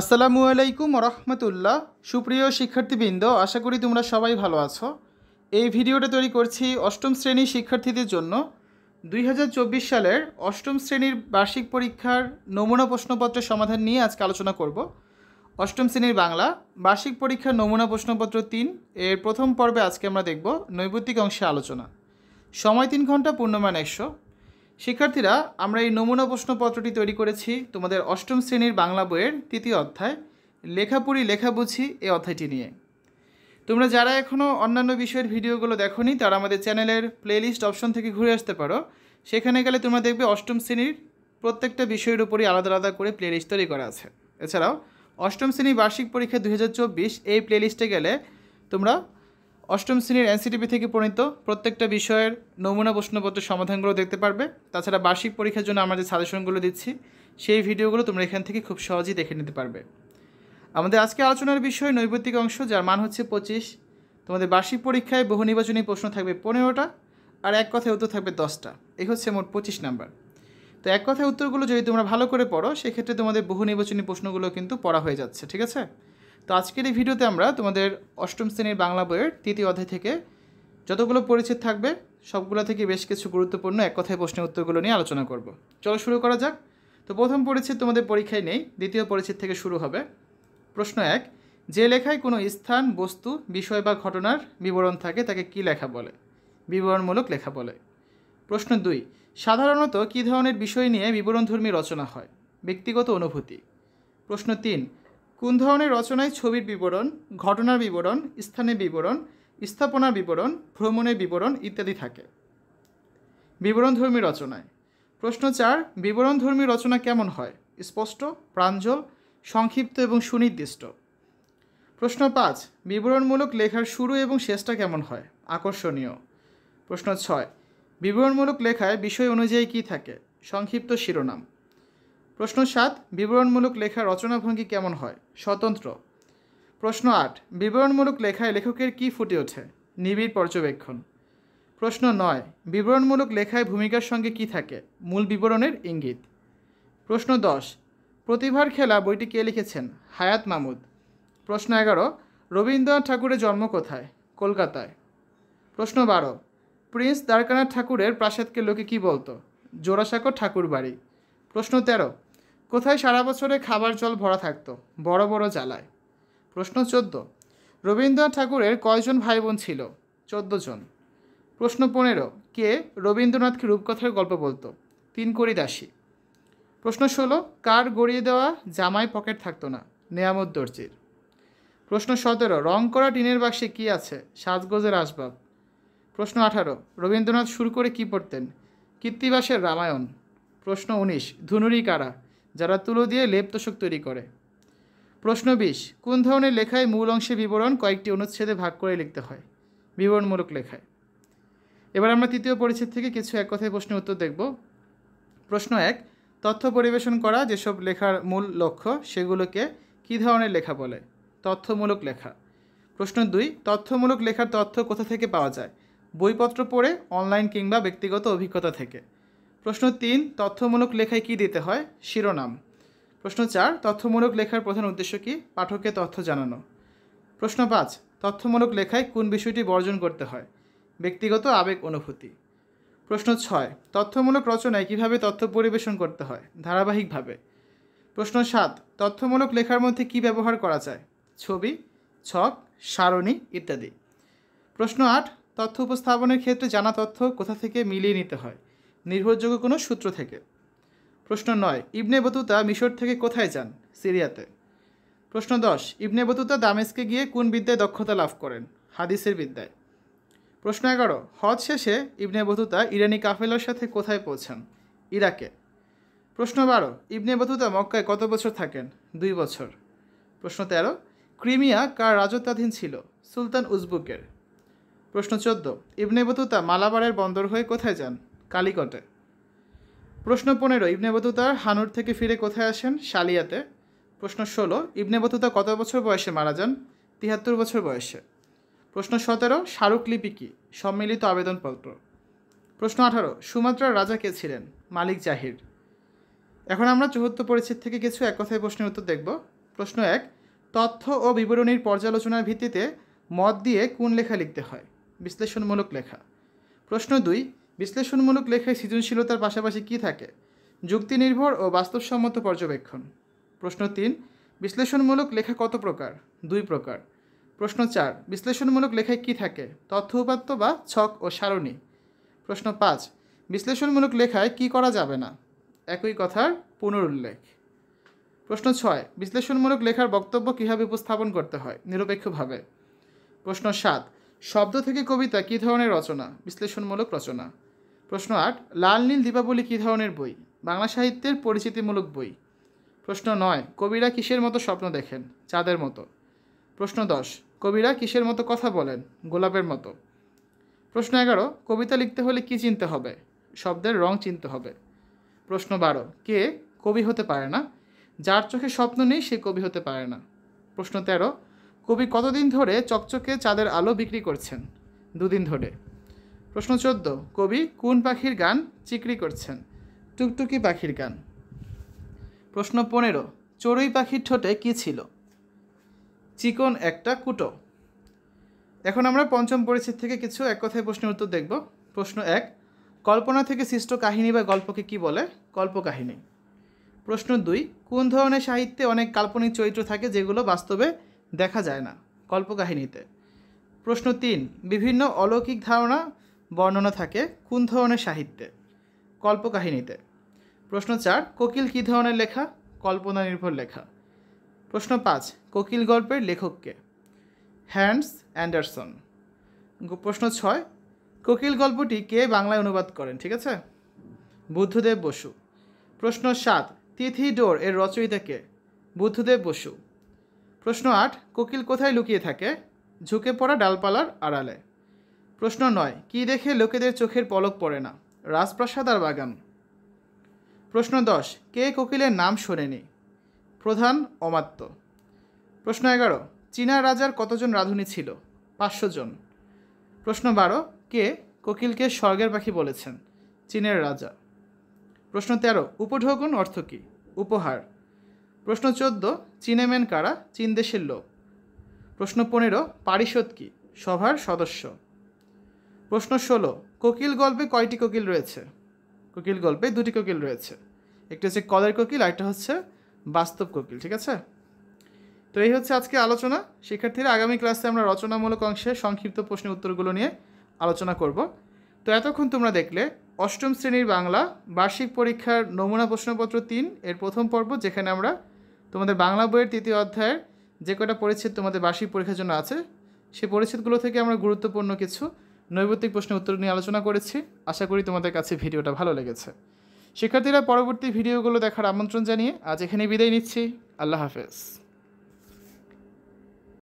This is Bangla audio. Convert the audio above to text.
আসসালামু আলাইকুম রহমতুল্লাহ সুপ্রিয় শিক্ষার্থীবৃন্দ আশা করি তোমরা সবাই ভালো আছো এই ভিডিওটা তৈরি করছি অষ্টম শ্রেণীর শিক্ষার্থীদের জন্য দুই সালের অষ্টম শ্রেণীর বার্ষিক পরীক্ষার নমুনা প্রশ্নপত্রের সমাধান নিয়ে আজকে আলোচনা করব অষ্টম শ্রেণীর বাংলা বার্ষিক পরীক্ষার নমুনা প্রশ্নপত্র তিন এর প্রথম পর্বে আজকে আমরা দেখব নৈবত্তিক অংশে আলোচনা সময় তিন ঘন্টা পূর্ণমান একশো শিক্ষার্থীরা আমরা এই নমুনা প্রশ্নপত্রটি তৈরি করেছি তোমাদের অষ্টম শ্রেণীর বাংলা বইয়ের তৃতীয় অধ্যায় পড়ি লেখা বুঝি এই অধ্যায়টি নিয়ে তোমরা যারা এখনও অন্যান্য বিষয়ের ভিডিওগুলো নি তারা আমাদের চ্যানেলের প্লেলিস্ট অপশন থেকে ঘুরে আসতে পারো সেখানে গেলে তোমরা দেখবে অষ্টম শ্রেণীর প্রত্যেকটা বিষয়ের উপরই আলাদা আলাদা করে প্লেলিস্ট তৈরি করা আছে এছাড়াও অষ্টম শ্রেণী বার্ষিক পরীক্ষা দু এই প্লেলিস্টে গেলে তোমরা অষ্টম শ্রেণীর এনসিটিপি থেকে প্রণীত প্রত্যেকটা বিষয়ের নমুনা প্রশ্নপত্রের সমাধানগুলো দেখতে পারবে তাছাড়া বার্ষিক পরীক্ষার জন্য আমরা যে সাজেশনগুলো দিচ্ছি সেই ভিডিওগুলো তোমরা এখান থেকে খুব সহজেই দেখে নিতে পারবে আমাদের আজকে আলোচনার বিষয় নৈবৃত্তিক অংশ যার মান হচ্ছে পঁচিশ তোমাদের বার্ষিক পরীক্ষায় বহু নির্বাচনী প্রশ্ন থাকবে পনেরোটা আর এক কথায় উত্তর থাকবে দশটা এই হচ্ছে মোট পঁচিশ নাম্বার তো এক কথায় উত্তরগুলো যদি তোমরা ভালো করে পড়ো সেক্ষেত্রে তোমাদের বহু নির্বাচনী প্রশ্নগুলো কিন্তু পড়া হয়ে যাচ্ছে ঠিক আছে তো আজকের এই ভিডিওতে আমরা তোমাদের অষ্টম শ্রেণীর বাংলা বইয়ের তৃতীয় অধ্যায় থেকে যতগুলো পরিচিত থাকবে সবগুলো থেকে বেশ কিছু গুরুত্বপূর্ণ এক কথায় প্রশ্নের উত্তরগুলো নিয়ে আলোচনা করব চলো শুরু করা যাক তো প্রথম পরিচিত তোমাদের পরীক্ষায় নেই দ্বিতীয় পরিচিত থেকে শুরু হবে প্রশ্ন এক যে লেখায় কোনো স্থান বস্তু বিষয় বা ঘটনার বিবরণ থাকে তাকে কি লেখা বলে বিবরণমূলক লেখা বলে প্রশ্ন দুই সাধারণত কী ধরনের বিষয় নিয়ে বিবরণধর্মী রচনা হয় ব্যক্তিগত অনুভূতি প্রশ্ন তিন কোন ধরনের রচনায় ছবির বিবরণ ঘটনার বিবরণ স্থানের বিবরণ স্থাপনার বিবরণ ভ্রমণের বিবরণ ইত্যাদি থাকে বিবরণধর্মী রচনায় প্রশ্ন চার বিবরণধর্মী রচনা কেমন হয় স্পষ্ট প্রাঞ্জল সংক্ষিপ্ত এবং সুনির্দিষ্ট প্রশ্ন পাঁচ বিবরণমূলক লেখার শুরু এবং শেষটা কেমন হয় আকর্ষণীয় প্রশ্ন ছয় বিবরণমূলক লেখায় বিষয় অনুযায়ী কি থাকে সংক্ষিপ্ত শিরোনাম প্রশ্ন সাত বিবরণমূলক লেখার রচনাভঙ্গি কেমন হয় স্বতন্ত্র প্রশ্ন আট বিবরণমূলক লেখায় লেখকের কি ফুটে ওঠে নিবিড় পর্যবেক্ষণ প্রশ্ন নয় বিবরণমূলক লেখায় ভূমিকার সঙ্গে কি থাকে মূল বিবরণের ইঙ্গিত প্রশ্ন দশ প্রতিভার খেলা বইটি কে লিখেছেন হায়াত মামুদ প্রশ্ন এগারো রবীন্দ্রনাথ ঠাকুরের জন্ম কোথায় কলকাতায় প্রশ্ন বারো প্রিন্স দ্বারকানাথ ঠাকুরের প্রাসাদকে লোকে কি বলতো জোড়াসাঁকর ঠাকুর বাড়ি প্রশ্ন তেরো কোথায় সারা বছরে খাবার জল ভরা থাকতো বড় বড় জ্বালায় প্রশ্ন চোদ্দ রবীন্দ্রনাথ ঠাকুরের কয়জন ভাই বোন ছিল চোদ্দ জন প্রশ্ন পনেরো কে রবীন্দ্রনাথকে রূপকথার গল্প বলতো তিন করি দাসী প্রশ্ন ষোলো কার গড়িয়ে দেওয়া জামাই পকেট থাকতো না নেয়ামত দর্জির প্রশ্ন সতেরো রং করা টিনের বাক্সে কি আছে সাজগোজের আসবাব প্রশ্ন আঠারো রবীন্দ্রনাথ শুরু করে কি পড়তেন কীর্তিবাসের রামায়ণ প্রশ্ন উনিশ ধুনুরি কারা যারা তুলো দিয়ে লেপ তোষক তৈরি করে প্রশ্ন বিশ কোন ধরনের লেখায় মূল অংশে বিবরণ কয়েকটি অনুচ্ছেদে ভাগ করে লিখতে হয় বিবরণমূলক লেখায় এবার আমরা তৃতীয় পরিচ্ছেদ থেকে কিছু এক কথায় প্রশ্নের উত্তর দেখব প্রশ্ন এক তথ্য পরিবেশন করা যেসব লেখার মূল লক্ষ্য সেগুলোকে কি ধরনের লেখা বলে তথ্যমূলক লেখা প্রশ্ন দুই তথ্যমূলক লেখার তথ্য কোথা থেকে পাওয়া যায় বইপত্র পড়ে অনলাইন কিংবা ব্যক্তিগত অভিজ্ঞতা থেকে প্রশ্ন তিন তথ্যমূলক লেখায় কি দিতে হয় শিরোনাম প্রশ্ন চার তথ্যমূলক লেখার প্রধান উদ্দেশ্য কি পাঠককে তথ্য জানানো প্রশ্ন পাঁচ তথ্যমূলক লেখায় কোন বিষয়টি বর্জন করতে হয় ব্যক্তিগত আবেগ অনুভূতি প্রশ্ন ছয় তথ্যমূলক রচনায় কিভাবে তথ্য পরিবেশন করতে হয় ধারাবাহিকভাবে প্রশ্ন সাত তথ্যমূলক লেখার মধ্যে কি ব্যবহার করা যায় ছবি ছক সারণী ইত্যাদি প্রশ্ন আট তথ্য উপস্থাপনের ক্ষেত্রে জানা তথ্য কোথা থেকে মিলিয়ে নিতে হয় নির্ভরযোগ্য কোনো সূত্র থেকে প্রশ্ন নয় ইবনে বতুতা মিশর থেকে কোথায় যান সিরিয়াতে প্রশ্ন দশ ইবনে বতুতা দামেস্কে গিয়ে কোন বিদ্যায় দক্ষতা লাভ করেন হাদিসের বিদ্যায় প্রশ্ন এগারো হজ শেষে ইবনে বতুতা ইরানি কাফেলার সাথে কোথায় পৌঁছান ইরাকে প্রশ্ন বারো ইবনে বতুতা মক্কায় কত বছর থাকেন দুই বছর প্রশ্ন তেরো ক্রিমিয়া কার রাজত্বাধীন ছিল সুলতান উজবুকের প্রশ্ন চোদ্দ ইবনে বতুতা মালাবারের বন্দর হয়ে কোথায় যান কালিকটে প্রশ্ন পনেরো ইবনে বতুতা হানুর থেকে ফিরে কোথায় আসেন সালিয়াতে প্রশ্ন ষোলো ইবনে বতুতা কত বছর বয়সে মারা যান তিয়াত্তর বছর বয়সে প্রশ্ন সতেরো স্মারকলিপি কী সম্মিলিত আবেদনপত্র প্রশ্ন আঠারো সুমাত্রার রাজা কে ছিলেন মালিক জাহির এখন আমরা চতুর্থ পরিচিত থেকে কিছু এক কথায় প্রশ্নের উত্তর দেখব প্রশ্ন এক তথ্য ও বিবরণীর পর্যালোচনার ভিত্তিতে মত দিয়ে কোন লেখা লিখতে হয় বিশ্লেষণমূলক লেখা প্রশ্ন দুই বিশ্লেষণমূলক লেখায় সৃজনশীলতার পাশাপাশি কী থাকে যুক্তি নির্ভর ও বাস্তবসম্মত পর্যবেক্ষণ প্রশ্ন তিন বিশ্লেষণমূলক লেখা কত প্রকার দুই প্রকার প্রশ্ন চার বিশ্লেষণমূলক লেখায় কী থাকে তথ্য উপাত্ত বা ছক ও সারণী প্রশ্ন পাঁচ বিশ্লেষণমূলক লেখায় কি করা যাবে না একই কথার পুনরুল্লেখ প্রশ্ন ছয় বিশ্লেষণমূলক লেখার বক্তব্য কীভাবে উপস্থাপন করতে হয় নিরপেক্ষভাবে প্রশ্ন সাত শব্দ থেকে কবিতা কী ধরনের রচনা বিশ্লেষণমূলক রচনা প্রশ্ন আট লাল নীল দীপাবলি কী ধরনের বই বাংলা সাহিত্যের পরিচিতিমূলক বই প্রশ্ন নয় কবিরা কিসের মতো স্বপ্ন দেখেন চাঁদের মতো প্রশ্ন দশ কবিরা কিসের মতো কথা বলেন গোলাপের মতো প্রশ্ন এগারো কবিতা লিখতে হলে কি চিনতে হবে শব্দের রং চিনতে হবে প্রশ্ন বারো কে কবি হতে পারে না যার চোখে স্বপ্ন নেই সে কবি হতে পারে না প্রশ্ন তেরো কবি কতদিন ধরে চকচকে চাঁদের আলো বিক্রি করছেন দুদিন ধরে প্রশ্ন চোদ্দ কবি কোন পাখির গান চিকরি করছেন টুকটুকি পাখির গান প্রশ্ন পনেরো চড়ুই পাখির ঠোঁটে কী ছিল চিকন একটা কুটো এখন আমরা পঞ্চম পরিচিত থেকে কিছু এক কথায় প্রশ্নের উত্তর দেখব প্রশ্ন এক কল্পনা থেকে সৃষ্ট কাহিনী বা গল্পকে কি বলে কল্পকাহিনী প্রশ্ন দুই কোন ধরনের সাহিত্যে অনেক কাল্পনিক চরিত্র থাকে যেগুলো বাস্তবে দেখা যায় না কল্পকাহিনীতে প্রশ্ন তিন বিভিন্ন অলৌকিক ধারণা বর্ণনা থাকে কোন ধরনের সাহিত্যে কল্পকাহিনীতে প্রশ্ন চার কোকিল কী ধরনের লেখা কল্পনা নির্ভর লেখা প্রশ্ন পাঁচ কোকিল গল্পের লেখককে হ্যান্ডস অ্যান্ডারসন প্রশ্ন ছয় কোকিল গল্পটি কে বাংলায় অনুবাদ করেন ঠিক আছে বুদ্ধদেব বসু প্রশ্ন সাত তিথি ডোর এর রচয়িতা কে বুদ্ধদেব বসু প্রশ্ন আট কোকিল কোথায় লুকিয়ে থাকে ঝুঁকে পড়া ডালপালার আড়ালে প্রশ্ন নয় কি দেখে লোকেদের চোখের পলক পড়ে না রাজপ্রাসাদ আর বাগান প্রশ্ন দশ কে কোকিলের নাম শোনেনি প্রধান অমাত্য প্রশ্ন এগারো চীনা রাজার কতজন রাঁধুনি ছিল পাঁচশো জন প্রশ্ন বারো কে কোকিলকে স্বর্গের পাখি বলেছেন চীনের রাজা প্রশ্ন তেরো উপঢৌকন অর্থ কী উপহার প্রশ্ন চোদ্দ চীনেমেন কারা চীন দেশের লোক প্রশ্ন পনেরো পারিষদ কী সভার সদস্য প্রশ্ন ষোলো কোকিল গল্পে কয়টি কোকিল রয়েছে কোকিল গল্পে দুটি কোকিল রয়েছে একটি হচ্ছে কলের কোকিল আরেকটা হচ্ছে বাস্তব কোকিল ঠিক আছে তো এই হচ্ছে আজকে আলোচনা শিক্ষার্থীরা আগামী ক্লাসে আমরা রচনামূলক অংশে সংক্ষিপ্ত প্রশ্নের উত্তরগুলো নিয়ে আলোচনা করব তো এতক্ষণ তোমরা দেখলে অষ্টম শ্রেণীর বাংলা বার্ষিক পরীক্ষার নমুনা প্রশ্নপত্র তিন এর প্রথম পর্ব যেখানে আমরা তোমাদের বাংলা বইয়ের তৃতীয় অধ্যায়ের যে কটা পরিচ্ছেদ তোমাদের বার্ষিক পরীক্ষার জন্য আছে সে পরিচ্ছেদগুলো থেকে আমরা গুরুত্বপূর্ণ কিছু নৈবত্তিক প্রশ্নের উত্তর নিয়ে আলোচনা করেছি আশা করি তোমাদের কাছে ভিডিওটা ভালো লেগেছে শিক্ষার্থীরা পরবর্তী ভিডিওগুলো দেখার আমন্ত্রণ জানিয়ে আজ এখানে বিদায় নিচ্ছি আল্লাহ হাফেজ